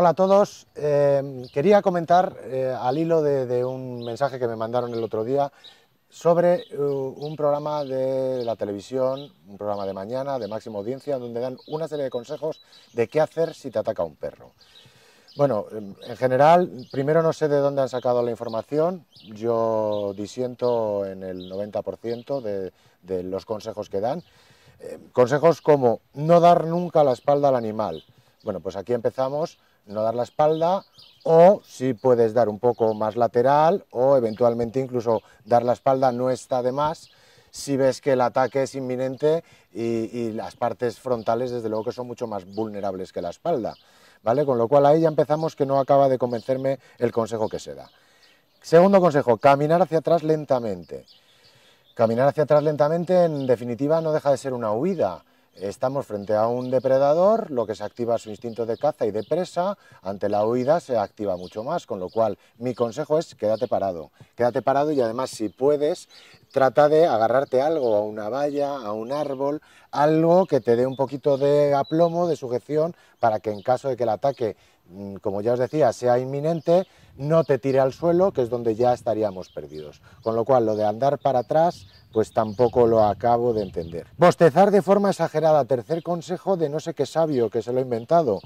Hola a todos. Eh, quería comentar eh, al hilo de, un mensaje que me mandaron el otro día sobre eh, un programa de la televisión, un programa de mañana de máxima audiencia, donde dan una serie de consejos de qué hacer si te ataca un perro. Bueno, en general, primero no sé de dónde han sacado la información. Yo disiento en el 90% de, los consejos que dan. consejos como no dar nunca la espalda al animal. Bueno, pues aquí empezamos no dar la espalda, o si puedes dar un poco más lateral, o eventualmente incluso dar la espalda no está de más, si ves que el ataque es inminente y, las partes frontales desde luego que son mucho más vulnerables que la espalda. ¿Vale? Con lo cual ahí ya empezamos que no acaba de convencerme el consejo que se da. Segundo consejo, caminar hacia atrás lentamente. Caminar hacia atrás lentamente en definitiva no deja de ser una huida. Estamos frente a un depredador, lo que se activa su instinto de caza y de presa, ante la huida se activa mucho más, con lo cual mi consejo es quédate parado, quédate parado y además si puedes, trata de agarrarte algo, a una valla, a un árbol, algo que te dé un poquito de aplomo, de sujeción, para que en caso de que el ataque Mm, como ya os decía, sea inminente, no te tire al suelo, que es donde ya estaríamos perdidos. Con lo cual, lo de andar para atrás, pues tampoco lo acabo de entender. Bostezar de forma exagerada, tercer consejo de no sé qué sabio que se lo ha inventado.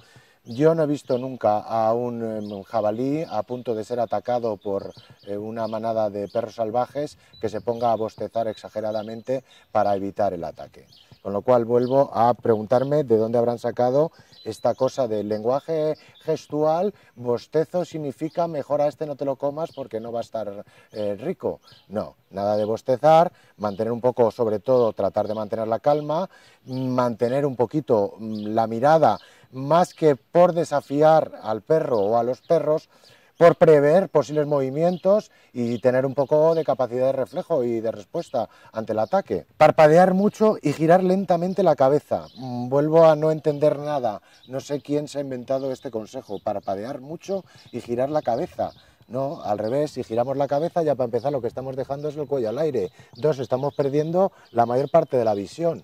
Yo no he visto nunca a un em, jabalí a punto de ser atacado por eh, una manada de perros salvajes que se ponga a bostezar exageradamente para evitar el ataque. Con lo cual vuelvo a preguntarme de dónde habrán sacado esta cosa del lenguaje gestual, bostezo significa mejor a este no te lo comas porque no va a estar eh, rico. No, nada de bostezar, mantener un poco, sobre todo tratar de mantener la calma, mantener un poquito mm, la mirada más que por desafiar al perro o a los perros, por prever posibles movimientos y tener un poco de capacidad de reflejo y de respuesta ante el ataque. Parpadear mucho y girar lentamente la cabeza. Mm, vuelvo a no entender nada. No sé quién se ha inventado este consejo. Parpadear mucho y girar la cabeza. No, al revés, si giramos la cabeza ya para empezar lo que estamos dejando es el cuello al aire. Dos, estamos perdiendo la mayor parte de la visión.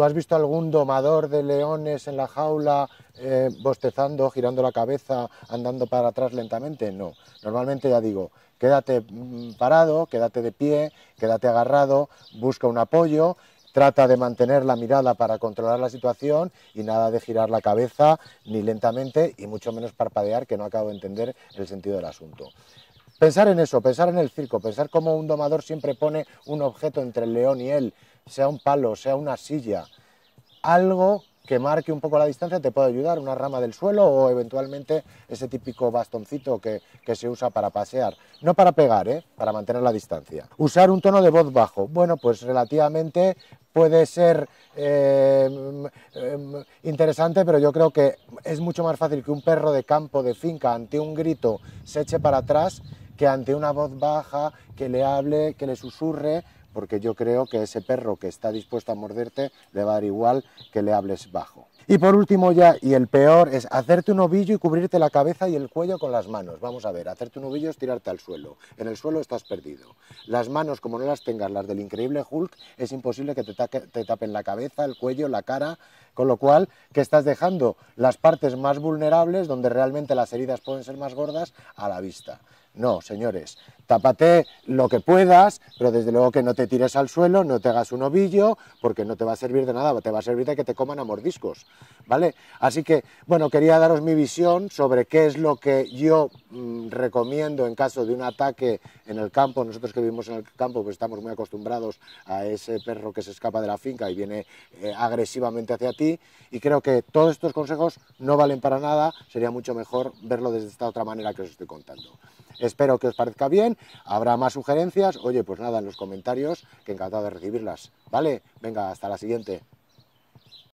¿Tú has visto algún domador de leones en la jaula eh, bostezando, girando la cabeza, andando para atrás lentamente? No. Normalmente ya digo, quédate mm, parado, quédate de pie, quédate agarrado, busca un apoyo, trata de mantener la mirada para controlar la situación y nada de girar la cabeza ni lentamente y mucho menos parpadear, que no acabo de entender el sentido del asunto. Pensar en eso, pensar en el circo, pensar cómo un domador siempre pone un objeto entre el león y él, sea un palo, sea una silla, algo que marque un poco la distancia te puede ayudar, una rama del suelo o eventualmente ese típico bastoncito que, se usa para pasear. No para pegar, ¿eh? para mantener la distancia. Usar un tono de voz bajo. Bueno, pues relativamente puede ser em, em, interesante, pero yo creo que es mucho más fácil que un perro de campo, de finca, ante un grito se eche para atrás que ante una voz baja, que le hable, que le susurre, porque yo creo que ese perro que está dispuesto a morderte le va a dar igual que le hables bajo. Y por último ya, y el peor, es hacerte un ovillo y cubrirte la cabeza y el cuello con las manos. Vamos a ver, hacerte un ovillo es tirarte al suelo. En el suelo estás perdido. Las manos, como no las tengas, las del increíble Hulk, es imposible que te, te tapen la cabeza, el cuello, la cara. Con lo cual, que estás dejando las partes más vulnerables, donde realmente las heridas pueden ser más gordas, a la vista. No, señores, tápate lo que puedas, pero desde luego que no te tires al suelo, no te hagas un ovillo, porque no te va a servir de nada, te va a servir de que te coman a mordiscos, ¿vale? Así que, bueno, quería daros mi visión sobre qué es lo que yo mm, recomiendo en caso de un ataque en el campo. Nosotros que vivimos en el campo, pues estamos muy acostumbrados a ese perro que se escapa de la finca y viene eh, agresivamente hacia ti, y creo que todos estos consejos no valen para nada, sería mucho mejor verlo desde esta otra manera que os estoy contando. Espero que os parezca bien. Habrá más sugerencias. Oye, pues nada, en los comentarios, que encantado de recibirlas. ¿Vale? Venga, hasta la siguiente.